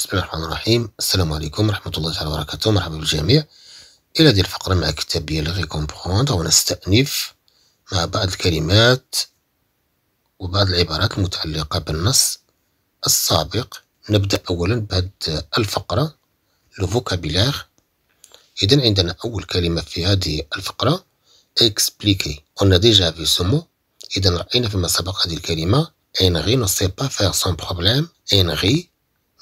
بسم الله الرحمن الرحيم السلام عليكم ورحمة الله تعالى وبركاته مرحبا بالجميع إلى هذه الفقرة مع كتابية لغي كومبخوند ونستأنف مع بعض الكلمات وبعض العبارات المتعلقة بالنص السابق نبدأ أولا بهذه الفقرة الفوكابيلار إذا عندنا أول كلمة في هذه الفقرة اكسبليكي قلنا ديجا في سمو إذا رأينا فيما سبق هذه الكلمة انغي نو سيبا pas سون son problème Henry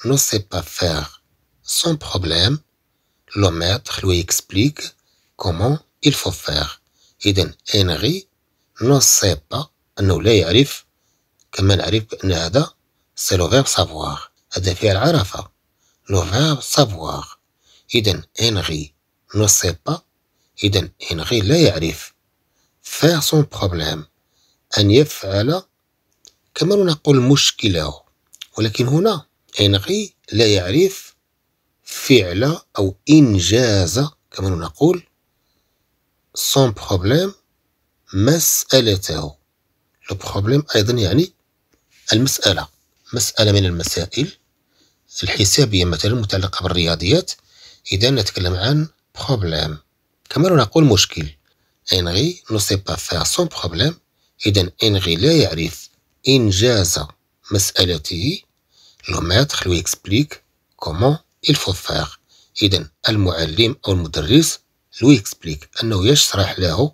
ne sait pas faire son problème, le maître lui explique comment il faut faire. Iden Henry ne sait pas nous ne sait pas qu'il ne c'est le verbe savoir. C'est le verbe savoir. Iden Henry ne sait pas Iden Henry sait faire son problème. comme on إنغي لا يعرف فعل أو إنجاز كما نقول سون بروبليم مسألته لو بروبليم أيضا يعني المسألة مسألة من المسائل الحسابية مثلا متعلقة بالرياضيات إذا نتكلم عن بروبليم كما نقول مشكل إنغي نو سي با سون بروبليم إذا إنغي لا يعرف إنجاز مسألته لو ماتر لو اكسبليك كومون faut faire اذا المعلم او المدرس لو اكسبليك انه يشرح له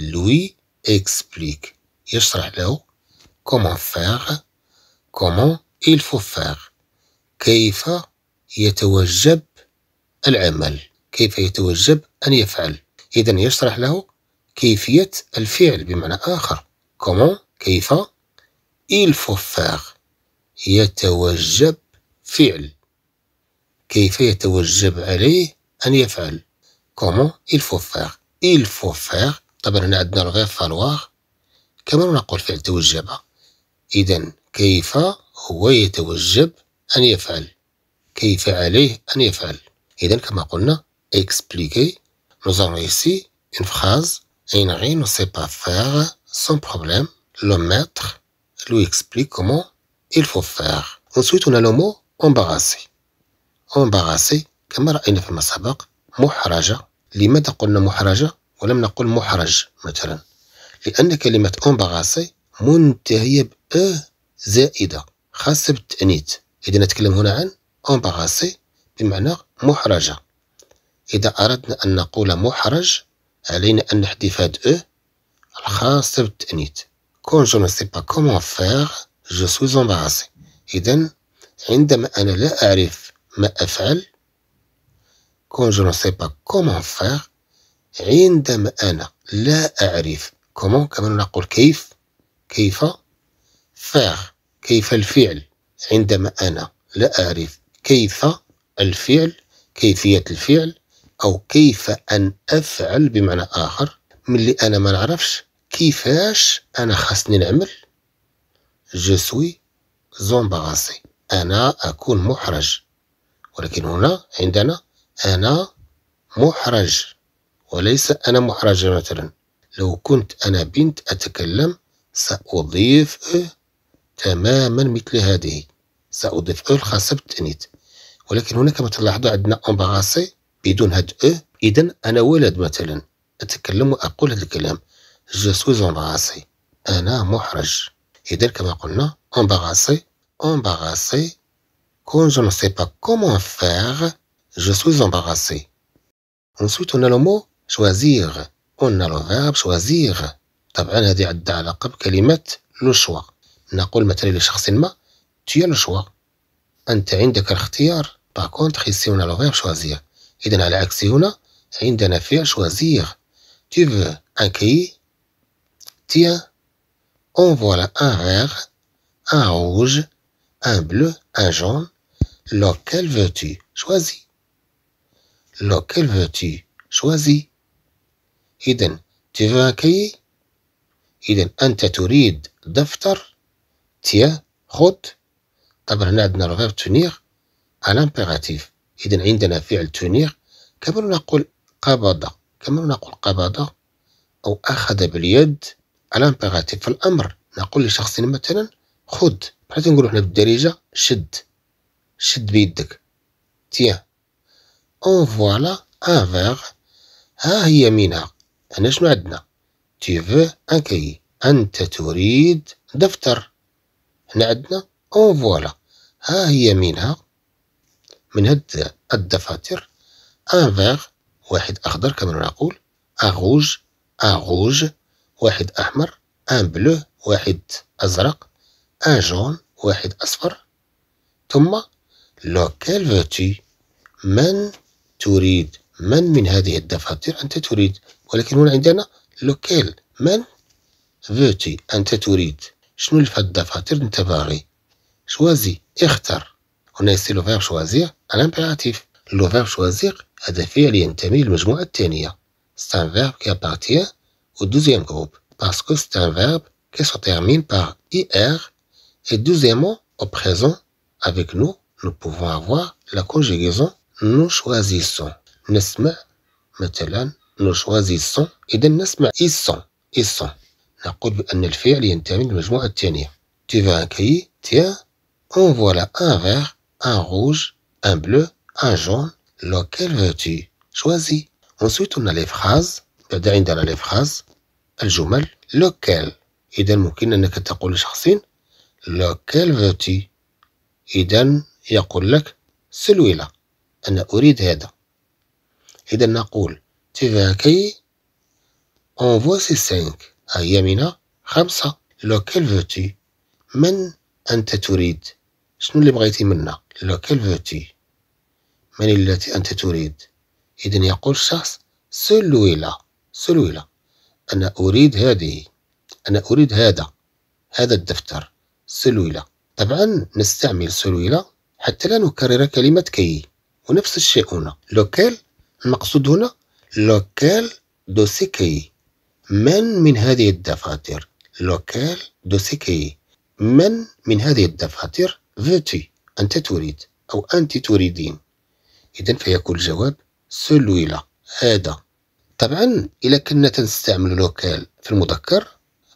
لوي اكسبليك يشرح له كومون فيغ كومون فو فيغ كيف يتوجب العمل كيف يتوجب أن يفعل إذا يشرح له كيفية الفعل بمعنى آخر كومون كيف il faut faire يتوجب فعل كيف يتوجب عليه أن يفعل كومون إل فو فار إل فو فار طبعا هنا عندنا الغير فالواغ كما نقول فعل توجب إذن كيف هو يتوجب أن يفعل كيف عليه أن يفعل إذن كما قلنا إكسبليكي نوزون إيسي إن فخاز إن غي نو سي با فاغ سون بروبليم لو ماتر لو إكسبليك كومون il faut faire ensuite on a le mot embarrassé embarrassé كما رأينا فيما سبق محرجة لماذا قلنا محرجة ولم نقل محرج مثلا لأن كلمة embarrassé منتهية بـ أ زائدة خاصة بالتأنيث إذا نتكلم هنا عن embarrassé بمعنى محرجة إذا أردنا أن نقول محرج علينا أن نحذف هاد أ الخاصة بالتأنيث quand je ne sais pas comment faire Je suis embarrassé. إذن عندما أنا لا أعرف ما أفعل quand je ne sais pas comment faire عندما أنا لا أعرف comment كما نقول كيف كيف faire كيف الفعل عندما أنا لا أعرف كيف الفعل كيفية الفعل أو كيف أن أفعل بمعنى آخر ملي أنا ما نعرفش كيفاش أنا خاصني نعمل je suis زومباغاسي أنا أكون محرج ولكن هنا عندنا أنا محرج وليس أنا محرجة مثلا لو كنت أنا بنت أتكلم سأضيف تماما مثل هذه سأضيف أو الخاصة بالتأنيث ولكن هنا كما تلاحظوا عندنا امباراسي بدون هاد أو إذا أنا ولد مثلا أتكلم وأقول هذا الكلام جو سوي أنا محرج Et kama dit, embarrassé, embarrassé, quand je ne sais pas comment faire, je suis embarrassé. Ensuite, on a le mot choisir. On a le verbe choisir. طبعا هذه la à la كلمة نقول مثلا لشخص ما tu as le choix أنت de الاختيار par contre, ici on a le verbe choisir on على عكس هنا عندنا فعل choisir tu veux un cahier tiens On voilà un vert, un rouge, un bleu, un jaune. Lequel veux-tu Choisis. Lequel veux-tu Choisis. إذا tu veux un cahier إذا أنت تريد دفتر تيا خد طبعا هنا عندنا الفيرب تنيغ على امبيراتيف إذا عندنا فعل تنيغ كما نقول قبض كما نقول قبض أو أخذ باليد على امبيراتيف في الامر نقول لشخص مثلا خد بحال تنقولوا حنا بالدارجه شد شد بيدك تيان اون فوالا ان ها هي مينا هنا شنو عندنا تي فو ان كاي انت تريد دفتر هنا عندنا اون فوالا ها هي مينا من هاد الدفاتر ان فيغ واحد اخضر كما نقول اغوج اغوج واحد أحمر ان بلو واحد أزرق ان جون واحد أصفر ثم لوكال فوتي من تريد من من هذه الدفاتر أنت تريد ولكن هنا عندنا لوكال من فوتي أنت تريد شنو اللي في الدفاتر أنت باغي شوازي اختر هنا يصير فيرب شوازير الامبيراتيف لو فيرب شوازير هذا فعل ينتمي للمجموعة الثانية سان فيرب كي ابارتيان au deuxième groupe parce que c'est un verbe qui se termine par IR et deuxièmement, au présent, avec nous, nous pouvons avoir la conjugaison nous choisissons. Nous sommes مثلا ils sont ils sont إيسون نقول بأن الفعل ينتمي للمجموعة الثانية Tu veux un cri Tiens, en voilà un vert, un rouge, un bleu, un jaune. Lequel veux-tu Choisis. Ensuite, on a les phrases بعد عندنا فراز الجمل لوكال إذا ممكن أنك تقول لشخص لوكال فوتي إذا يقول لك سلويلا أنا أريد هذا إذا نقول اون فو سي سانك هي منا خمسة لوكال فوتي من أنت تريد شنو اللي بغيتي منا لوكال فوتي من التي أنت تريد إذا يقول الشخص سلويلا سلولة أنا أريد هذه أنا أريد هذا هذا الدفتر سلولة طبعا نستعمل سلولة حتى لا نكرر كلمة كي ونفس الشيء هنا لوكال المقصود هنا لوكال دو كي من من هذه الدفاتر لوكال دو كي من من هذه الدفاتر فيتي أنت تريد أو أنت تريدين إذا فيكون الجواب سلولة هذا طبعا إلا كنا تنستعمل لوكال في المذكر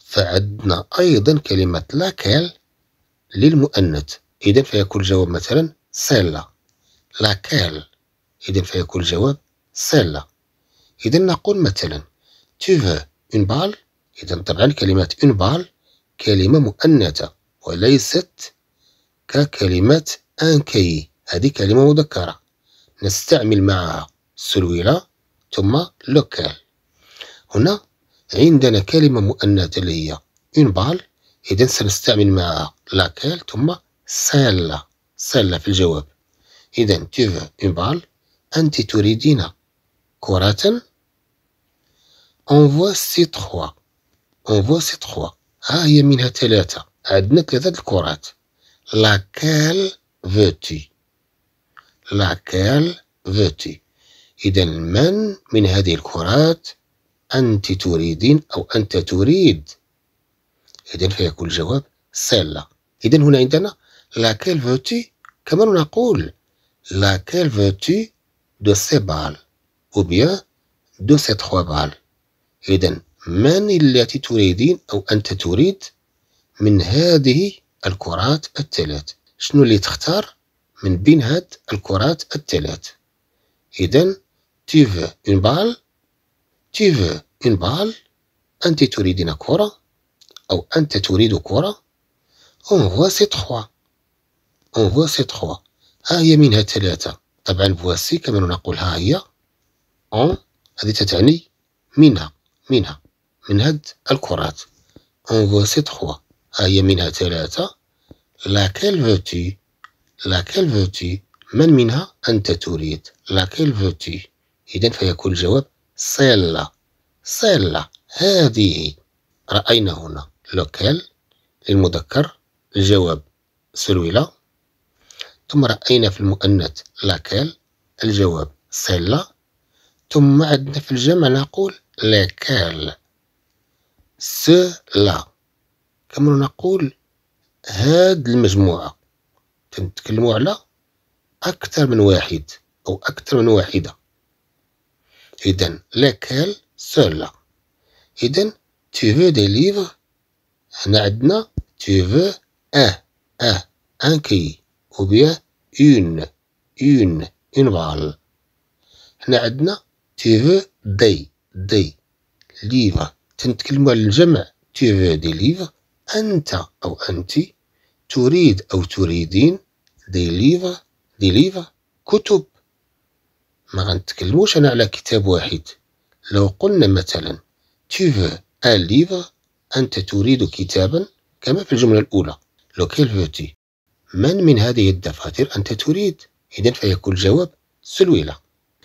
فعندنا أيضا كلمة لاكال للمؤنث إذا فيكون الجواب مثلا سيلا لاكال إذا فيكون الجواب سيلا إذا نقول مثلا تو فو une بال إذا طبعا كلمة une بال كلمة مؤنثة وليست ككلمة ان كي هذه كلمة مذكرة نستعمل معها السلويلة ثم لوكال هنا عندنا كلمة مؤنثة اللي هي اون بال إذا سنستعمل معها لاكال ثم سالة سالة في الجواب إذا فو اون بال أنت تريدين كرة أنفوا سي تخوا أنفوا سي تخوا ها هي منها ثلاثة عندنا ثلاثة الكرات لاكال فوتي لاكال فوتي إذا من من هذه الكرات أنت تريدين أو أنت تريد إذا فيكون الجواب سيلا إذا هنا عندنا لاكيل فوتي كما نقول لاكيل فوتي دو سي بال أو بيان دو سي تخوا بال إذا من التي تريدين أو أنت تريد من هذه الكرات الثلاث شنو اللي تختار من بين هاد الكرات الثلاث إذا Tu veux une balle? Tu veux une balle? أنت تريدين كرة؟ أو أنت تريد كرة؟ On voit ces trois. On voit ces trois. ها هي منها ثلاثة. طبعا فواسي كما نقول ها هي. On هذه تتعني منها منها من هاد الكرات. On voit ces trois. ها هي منها ثلاثة. Laquelle veux-tu? Laquelle veux-tu? من منها أنت تريد؟ Laquelle veux-tu? إذا فيكون الجواب سيلا سيلا هذه رأينا هنا لوكال للمذكر الجواب سلويلا ثم رأينا في المؤنث لاكال الجواب سيلا ثم عندنا في الجمع نقول لاكال سلا كما نقول هاد المجموعة تنتكلموا على أكثر من واحد أو أكثر من واحدة إذن لكال سولا إذن تو فو دي ليفر هنا عندنا تو فو أه أه أن كي أو بيان أون أون أون بال هنا عندنا تو فو دي دي ليفر تنتكلمو على الجمع تو فو دي ليفر أنت أو أنتي تريد أو تريدين دي ليفر دي ليفر كتب ما غنتكلموش انا على كتاب واحد لو قلنا مثلا tu veux un livre انت تريد كتابا كما في الجمله الاولى لو كيل فوتي من من هذه الدفاتر انت تريد اذا فيكون الجواب سلويلا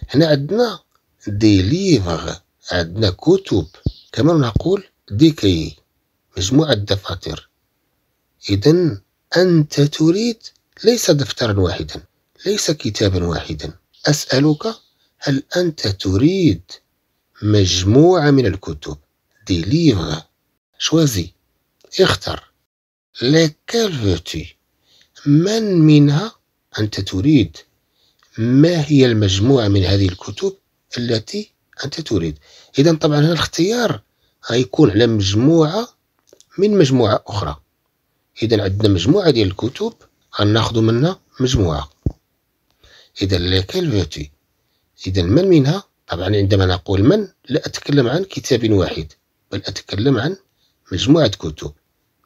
هنا عندنا دي ليفغ عندنا كتب كما نقول دي كي مجموعة دفاتر إذا أنت تريد ليس دفترا واحدا ليس كتابا واحدا أسألك هل أنت تريد مجموعة من الكتب دي ليفغ choisis اختر lesquelles من منها أنت تريد ما هي المجموعة من هذه الكتب التي أنت تريد إذا طبعا هنا الاختيار غيكون على مجموعة من مجموعة أخرى إذا عندنا مجموعة ديال الكتب غناخذ منها مجموعة إذا لكيل فوتي إذا من منها طبعا عندما نقول من لا أتكلم عن كتاب واحد بل أتكلم عن مجموعة كتب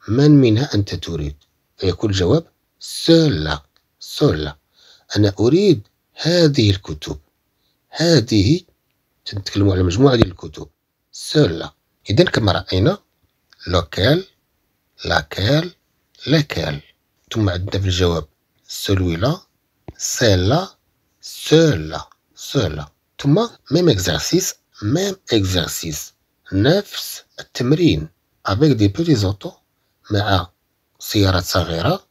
من منها أنت تريد فيكون الجواب سولا سولا أنا أريد هذه الكتب هذه تتكلم على مجموعة ديال الكتب سولا إذا كما رأينا لوكال لاكال لاكال ثم عندنا في الجواب سولويلا سيلا cela, cela. ثم ميم اكزرسيس ميم اكزرسيس نفس التمرين افيك دي بوتي زوتو مع سيارات صغيره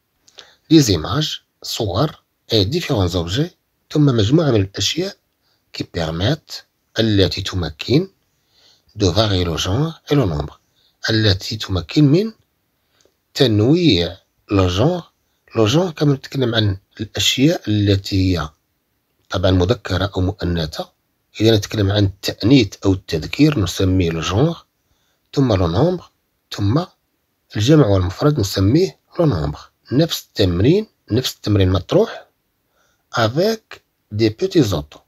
لي زيماج صور اي ديفيرون زوبجي ثم مجموعه من الاشياء كي بيرميت التي تمكن دو فاري لو جونغ اي لو نومبر التي تمكن من تنويع لو جونغ لو جونغ كما نتكلم عن الاشياء التي هي طبعا مذكرة أو مؤنثة إذا نتكلم عن التأنيث أو التذكير نسميه الجونغ ثم لو نومبغ ثم الجمع والمفرد نسميه لو نومبغ نفس التمرين نفس التمرين مطروح افيك دي بوتي زوتو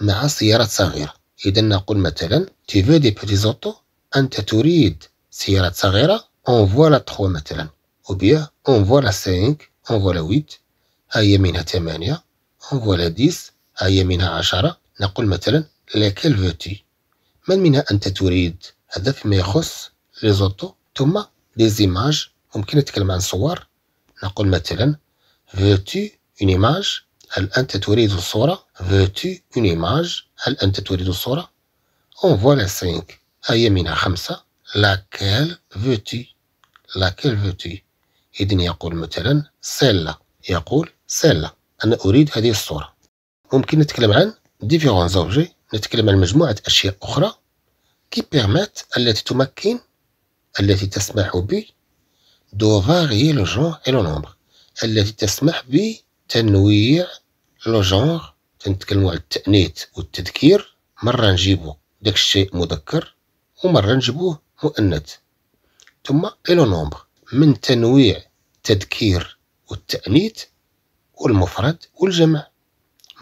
مع سيارات صغيرة إذا نقول مثلا تي في دي بوتي زوتو أنت تريد سيارات صغيرة اون فوالا تخوا مثلا أو بيان اون فوالا سانك اون فوالا ويت ها هي منها ثمانية فوالا 10 ها هي منها عشرة نقول مثلا ليكيل فوتي من منها أنت تريد هذا فيما يخص ريزوتو ثم دي زيماج ممكن نتكلم عن صور نقول مثلا فوتي اون ايماج هل أنت تريد الصورة فوتي اون ايماج هل أنت تريد الصورة اون فوالا 5 ها هي منها خمسة لاكال فوتي لاكال فوتي إذن يقول مثلا سيلا يقول سيلا أنا أريد هذه الصورة ممكن نتكلم عن ديفيرون زوجي نتكلم عن مجموعة أشياء أخرى كي بيرمات التي تمكن التي تسمح ب دو فاريي لو جونغ اي لو نومبر التي تسمح بتنويع لو جونغ تنتكلموا على التأنيث والتذكير مرة نجيبو داك الشيء مذكر ومرة نجيبوه مؤنث ثم اي لو نومبر من تنويع تذكير والتأنيث والمفرد والجمع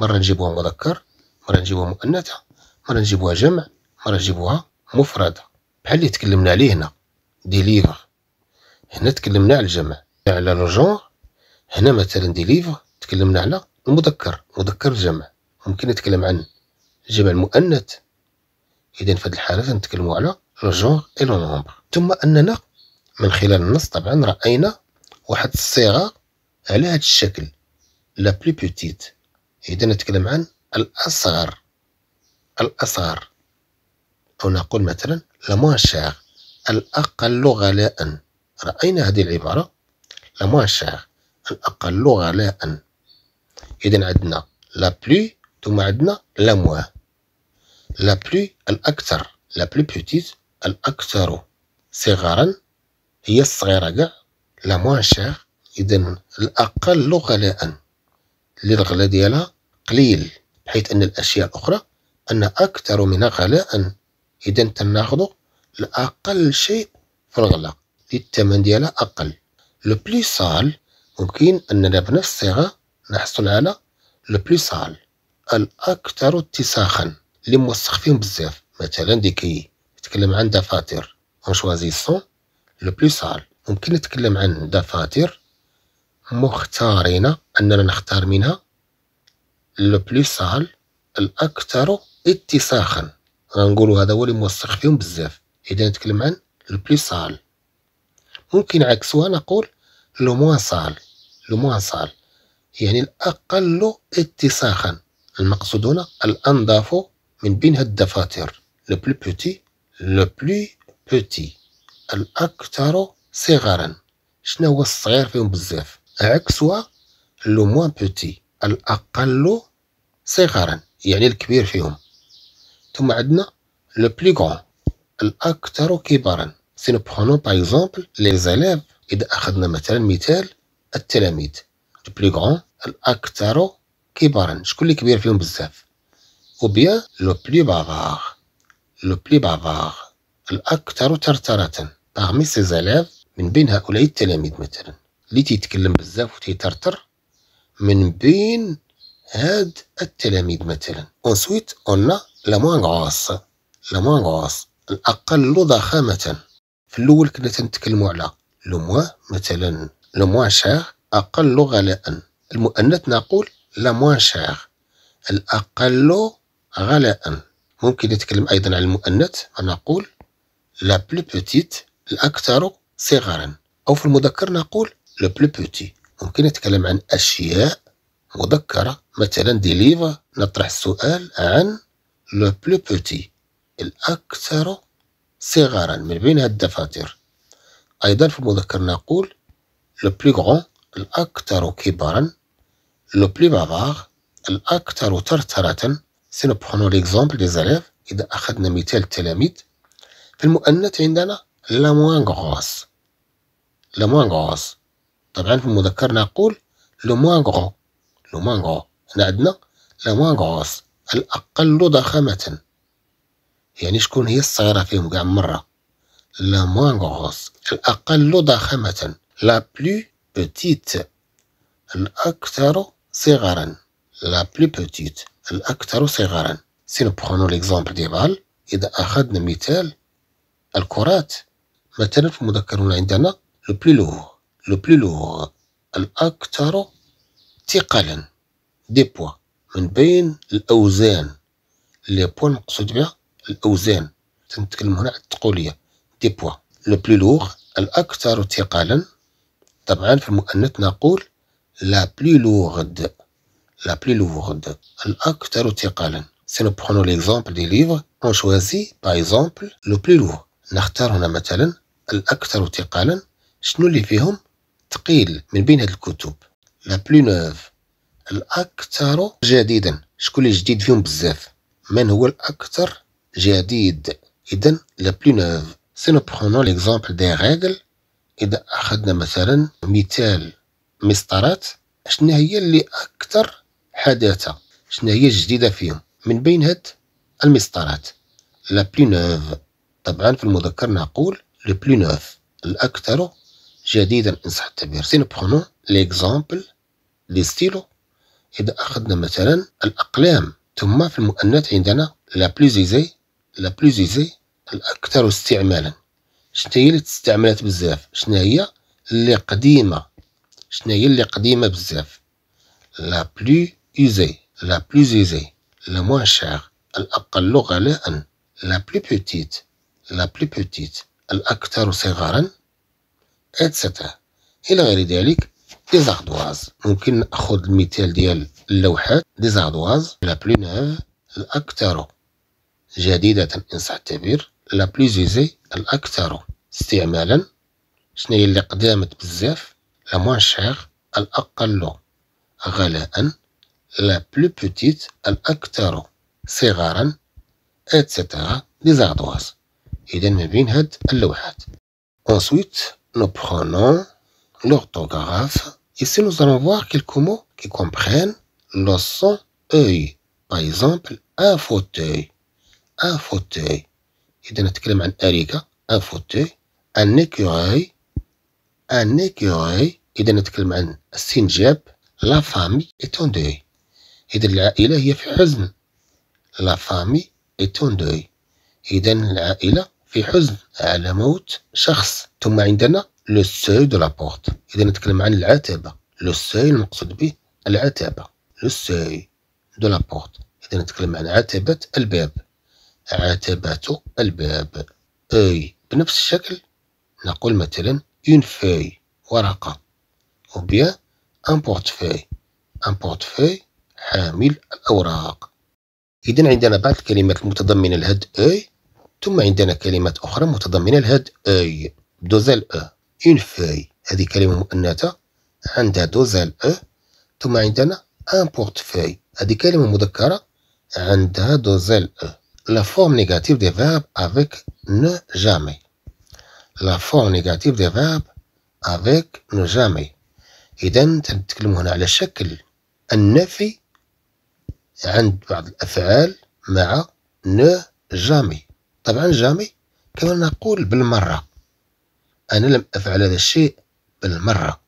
مرة نجيبوها مذكر مرة نجيبوها مؤنثة مرة نجيبوها جمع مرة نجيبوها مفردة بحال اللي تكلمنا عليه هنا ديليفر هنا تكلمنا على الجمع على جونغ هنا مثلا ديليفر تكلمنا على المذكر مذكر الجمع ممكن نتكلم عن الجمع المؤنث اذا في هذه الحالة نتكلموا على الجونغ اي لو نومبر ثم اننا من خلال النص طبعا راينا واحد الصيغه على هذا الشكل لا بلو بوتيت إذا نتكلم عن الأصغر الأصغر أو نقول مثلا لا موان شيغ الأقل غلاء رأينا هذه العبارة لا موان شيغ الأقل غلاء إذا عندنا لا بلو ثم عندنا لا موا لا بلو الأكثر لا بلو بوتيت الأكثر صغرا هي الصغيرة كاع لا موان شير إذا الأقل غلاء اللي الغلاء ديالها قليل بحيث ان الاشياء الاخرى ان اكثر منها غلاء اذا تناخذ الاقل شيء في الغلاء الثمن ديالها اقل لو بلي سال ممكن اننا بنفس الصيغه نحصل على لو بلي سال الاكثر اتساخا اللي موسخ فيهم بزاف مثلا ديكي نتكلم عن دفاتر اون شوازيسون لو بلي سال ممكن نتكلم عن دفاتر مختارين أننا نختار منها لو سال الأكثر اتساخا غنقولوا هذا هو اللي موسخ فيهم بزاف إذا نتكلم عن لو سال ممكن عكسها نقول لو موان سال لو موان سال يعني الأقل اتساخا المقصود هنا الأنظف من بين هاد الدفاتر لو بلو بوتي لو بلو بوتي الأكثر صغرا شنو هو الصغير فيهم بزاف عكسها لو موان بوتي الأقل صغرا يعني الكبير فيهم ثم عندنا لو بلي غون الأكثر كبرا سي نو برونو با اكزومبل لي زاليف إذا أخذنا مثلا مثال التلاميذ لو بلي غون الأكثر كبرا شكون اللي كبير فيهم بزاف أو بيان لو بلي بافار لو بلي بافار الأكثر ترترة parmi ses élèves من بين هؤلاء التلاميذ مثلا اللي تيتكلم بزاف وتيترتر من بين هاد التلاميذ مثلا اونسويت اون لا موان غوس لا موان غوس الاقل ضخامه في الاول كنا تنتكلموا على لو موان مثلا لو موان شير اقل غلاء المؤنث نقول لا موان شير الاقل غلاء ممكن نتكلم ايضا على المؤنث فنقول لا بلو بوتيت الاكثر صغرا او في المذكر نقول لو بلو بوتي ممكن نتكلم عن أشياء مذكرة مثلا دي نطرح السؤال عن لو بلو بوتي الأكثر صغارا من بين الدفاتر أيضا في المذكر نقول لو بلو غون الأكثر كبرا لو بلو بافار الأكثر ترترة سي نو برونو ليكزومبل دي زاليف إذا أخذنا مثال التلاميذ في المؤنث عندنا لا موان غوس لا موان غوس طبعا في المذكر نقول لو موان غو لو موان غو هنا عندنا لا موان غوس الأقل ضخامة يعني شكون هي الصغيرة فيهم كاع مرة لا موان غوس الأقل ضخامة لا بلو بوتيت الأكثر صغرا لا بلو بوتيت الأكثر صغرا سي نو برونو ليكزومبل ديال إذا أخذنا مثال الكرات مثلا في المذكر هنا عندنا لو بلو لوغ لو بلو الأكثر ثقلا دي بوا من بين الأوزان لي بوا المقصود بها الأوزان تنتكلم هنا على التقولية دي بوا لو بلو لوغ الأكثر ثقلا طبعا في المؤنث نقول لا بلو لورد لا بلو لورد الأكثر ثقلا سي نو بخونو ليكزومبل دي ليفر اون شوازي باغ اكزومبل لو بلو لوغ نختار هنا مثلا الأكثر تقالا شنو اللي فيهم ثقيل من بين هاد الكتب لا بلو نوف الاكثر جديدا شكون اللي جديد فيهم بزاف من هو الاكثر جديد اذا لا بلو نوف سي نو برونون ليكزامبل دي ريغل اذا اخذنا مثلا مثال مسطرات شنو هي اللي اكثر حداثه شنو هي الجديده فيهم من بين هاد المسطرات لا بلو نوف طبعا في المذكر نقول لو بلو نوف الاكثر جديدا إن صح التعبير سي نبخونو ليكزامبل لي ستيلو إذا أخذنا مثلا الأقلام ثم في المؤنث عندنا لا بلوزيزي لا بلوزيزي الأكثر استعمالا شنو هي اللي تستعملات بزاف شنو هي اللي قديمة شنو هي اللي قديمة بزاف لا بلو يوزي لا بلوز يوزي لا موان الأقل غلاء لا بلو بوتيت لا بلو بوتيت الأكثر صغارا اتسترا الى غير ذلك دي زاردواز ممكن ناخذ المثال ديال اللوحات دي زاردواز لا بلو نوف الاكثر جديده ان صح التعبير لا بلو زيزي الاكثر استعمالا شنو هي اللي قدامت بزاف لا موان شير الاقل غلاء لا بلو بوتيت الاكثر صغارا اتسترا دي زاردواز اذا ما بين هاد اللوحات اونسويت nous prenons l'orthographe. Ici, nous allons voir quelques mots qui comprennent le son œil. Par exemple, un fauteuil. Un fauteuil. إذا نتكلم عن أريكة un fauteuil, un écureuil, un écureuil, إذا نتكلم عن السنجاب, la famille est en deuil. la famille هي في حزن. La famille est en deuil. في حزن على موت شخص ثم عندنا لو سوي دو لابورت اذا نتكلم عن العتبه لو سوي المقصود به العتبه لو سوي دو لابورت اذا نتكلم عن عتبه الباب عتبه الباب اي بنفس الشكل نقول مثلا اون فوي ورقه او بيان ان بورتفوي ان بورتفوي حامل الاوراق اذا عندنا بعض الكلمات المتضمنه لهاد اي ثم عندنا كلمات أخرى متضمنة لهاد أي دوزال أ إين فوي هذه كلمة مؤنثة عندها دوزال أ ثم عندنا أن بورتفوي هذه كلمة مذكرة عندها دوزال أ لا فورم نيجاتيف دي فيرب افيك نو جامي لا فورم نيجاتيف دي فيرب افيك نو جامي إذا تنتكلمو هنا على شكل النفي عند بعض الأفعال مع نو جامي طبعا جامي كما نقول بالمرة أنا لم أفعل هذا الشيء بالمرة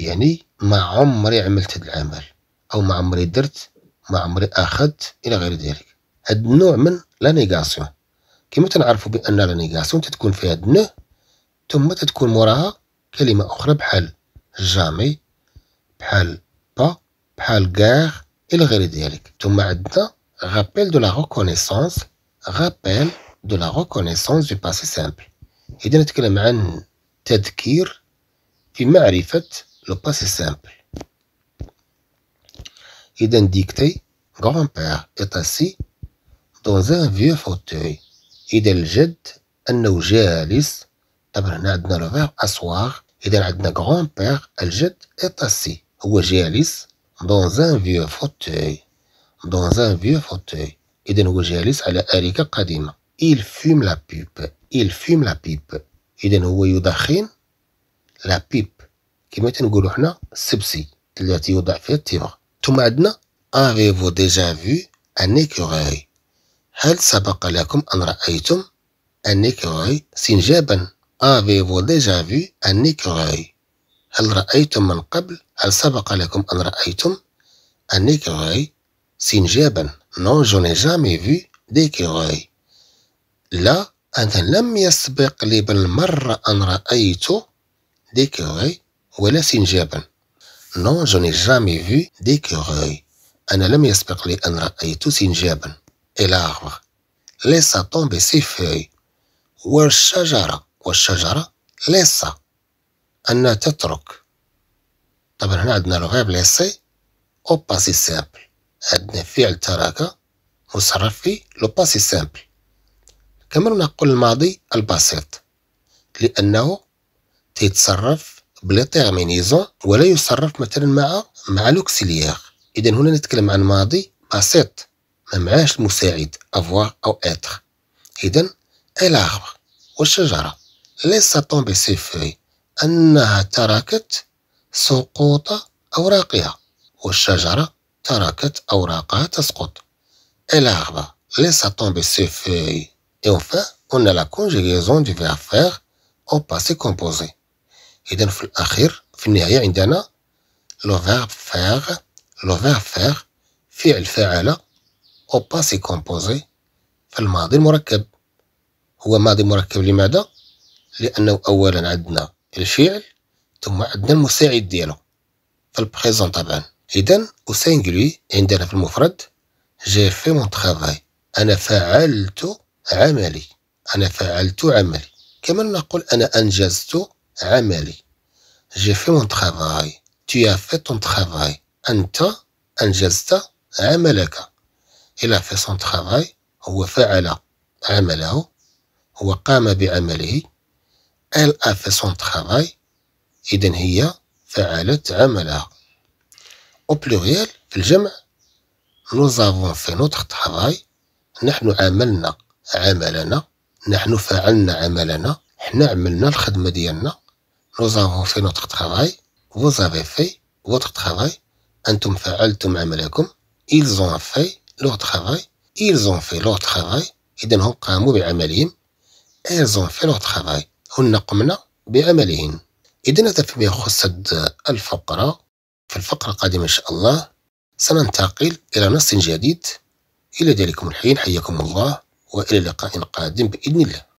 يعني ما عمري عملت هذا العمل أو ما عمري درت ما عمري أخذت إلى غير ذلك هذا النوع من لا نيغاسيون كما تنعرفوا بأن لا نيغاسيون تتكون فيها النه ثم تتكون موراها كلمة أخرى بحال جامي بحال با بحال غير إلى غير ذلك ثم عندنا غابيل دو لا ريكونيسونس rappel de la reconnaissance du passé simple. Et d'un autre côté, il y a le passé simple. Et d'un grand-père est assis dans un vieux fauteuil. Et le jette, un objet à l'is, d'un le verbe asseoir. Et d'un grand-père, le jette, est assis. Ou j'ai dans un vieux fauteuil. Dans un vieux fauteuil. إذا هو جالس على أريكة قديمة il fume la pipe il fume la pipe إذا هو يدخن لا بيب كما تنقولوا حنا السبسي التي يوضع فيها التمر ثم عندنا افيفو ديجا فو ان ايكوغي هل سبق لكم ان رايتم ان ايكوغي سنجابا افيفو ديجا فو ان ايكوغي هل رايتم من قبل هل سبق لكم ان رايتم ان ايكوغي سنجابا Non, j'en ai jamais vu d'écureuil. لا أنا لم يسبق لي بالمرة أن رأيت d'écureuil ولا سنجابا. Non, j'en ai jamais vu d'écureuil. أنا لم يسبق لي أن رأيت سنجابا. Et l'arbre laissa tomber ses feuilles. والشجرة والشجرة laissa أنها تترك. طبعا هنا عندنا الغير ليسي أو باسي سامبل. عندنا فعل تراكا مصرف في لو باسي سامبل كما نقول الماضي البسيط لأنه تيتصرف بلي تيرمينيزون ولا يصرف مثلا مع مع لوكسيليير إذا هنا نتكلم عن ماضي بسيط ما معاش المساعد افوار أو اتر إذا الاربر والشجرة ليس طومبي سي فوي أنها تركت سقوط أوراقها والشجرة تركت أوراقها تسقط. إلى أغبى laissa tomber ses feuilles. Et enfin, on a la conjugaison du verbe faire au passé composé. إذا في الأخير في النهاية عندنا لو فيغ فيغ لو فيغ فيغ فعل فعل او باسي كومبوزي في الماضي المركب هو ماضي مركب لماذا؟ لأنه أولا عندنا الفعل ثم عندنا المساعد ديالو في البريزون طبعا إذا السينجلي عندنا في المفرد جي في مون ترافاي أنا فعلت عملي أنا فعلت عملي كما نقول أنا أنجزت عملي جي في مون ترافاي تو يا في تون ترافاي أنت أنجزت عملك إلا في سون ترافاي هو فعل عمله هو قام بعمله إل أ في سون ترافاي إذا هي فعلت عملها au pluriel في الجمع nous avons fait notre travail نحن عملنا عملنا نحن فعلنا عملنا حنا عملنا الخدمة ديالنا nous avons fait notre travail vous avez fait votre travail أنتم فعلتم عملكم ils ont fait leur travail ils ont fait leur travail إذا هم قاموا بعملهم ils ont fait leur travail هن قمنا بعملهن إذا هذا فيما يخص الفقرة في الفقرة القادمة إن شاء الله سننتقل إلى نص جديد إلى ذلكم الحين حياكم الله وإلى لقاء قادم بإذن الله